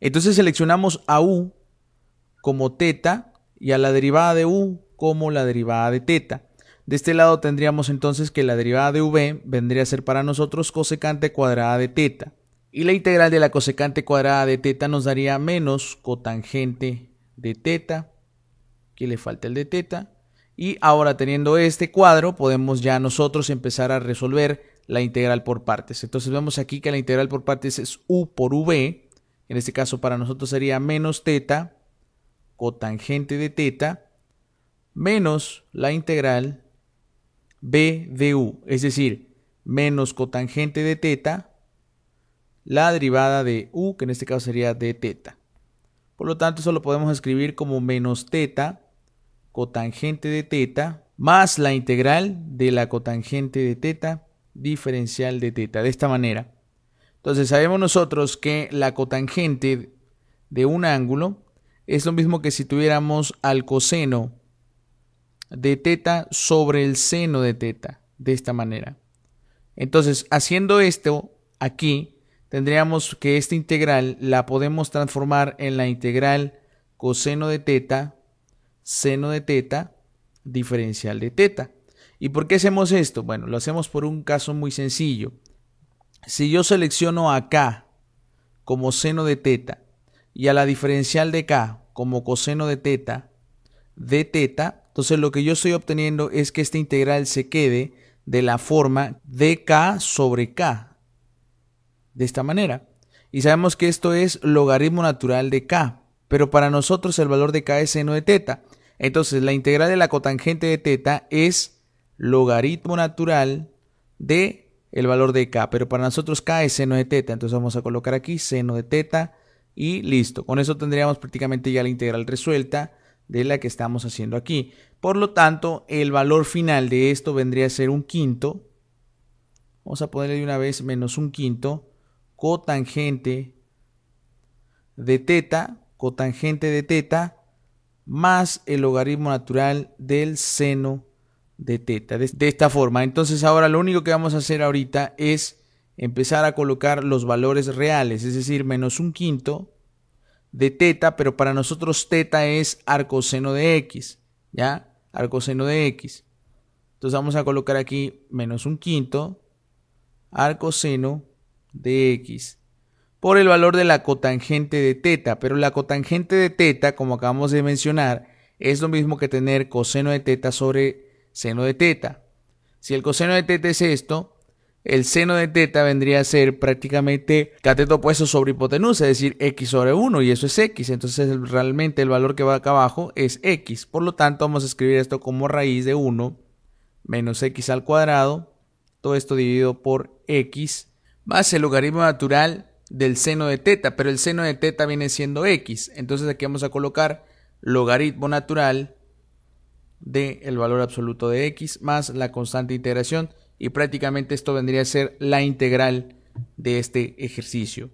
Entonces seleccionamos a u como teta y a la derivada de u como la derivada de teta. De este lado tendríamos entonces que la derivada de v vendría a ser para nosotros cosecante cuadrada de teta. Y la integral de la cosecante cuadrada de teta nos daría menos cotangente de teta, que le falta el de teta. Y ahora teniendo este cuadro podemos ya nosotros empezar a resolver la integral por partes. Entonces vemos aquí que la integral por partes es u por v en este caso para nosotros sería menos teta cotangente de teta menos la integral b de u, es decir, menos cotangente de teta, la derivada de u, que en este caso sería de teta. Por lo tanto, eso lo podemos escribir como menos teta cotangente de teta más la integral de la cotangente de teta diferencial de teta, de esta manera. Entonces sabemos nosotros que la cotangente de un ángulo es lo mismo que si tuviéramos al coseno de teta sobre el seno de teta, de esta manera. Entonces, haciendo esto aquí, tendríamos que esta integral la podemos transformar en la integral coseno de teta, seno de teta, diferencial de teta. ¿Y por qué hacemos esto? Bueno, lo hacemos por un caso muy sencillo si yo selecciono a K como seno de teta y a la diferencial de K como coseno de teta de teta, entonces lo que yo estoy obteniendo es que esta integral se quede de la forma de k sobre k. De esta manera. Y sabemos que esto es logaritmo natural de k. Pero para nosotros el valor de k es seno de teta. Entonces la integral de la cotangente de teta es logaritmo natural de el valor de K. Pero para nosotros K es seno de teta. Entonces vamos a colocar aquí seno de teta y listo. Con eso tendríamos prácticamente ya la integral resuelta de la que estamos haciendo aquí. Por lo tanto, el valor final de esto vendría a ser un quinto. Vamos a ponerle de una vez menos un quinto. Cotangente de teta, cotangente de teta, más el logaritmo natural del seno de teta, de, esta forma. Entonces ahora lo único que vamos a hacer ahorita es empezar a colocar los valores reales, es decir, menos un quinto de teta, pero para nosotros teta es arcoseno de x, ¿ya? Arcoseno de x. Entonces vamos a colocar aquí menos un quinto arcoseno de x por el valor de la cotangente de teta, pero la cotangente de teta, como acabamos de mencionar, es lo mismo que tener coseno de teta sobre seno de teta. Si el coseno de teta es esto, el seno de teta vendría a ser prácticamente cateto opuesto sobre hipotenusa, es decir, x sobre 1, y eso es x. Entonces, realmente el valor que va acá abajo es x. Por lo tanto, vamos a escribir esto como raíz de 1 menos x al cuadrado, todo esto dividido por x, más el logaritmo natural del seno de teta, pero el seno de teta viene siendo x. Entonces, aquí vamos a colocar logaritmo natural de el valor absoluto de x más la constante de integración y prácticamente esto vendría a ser la integral de este ejercicio.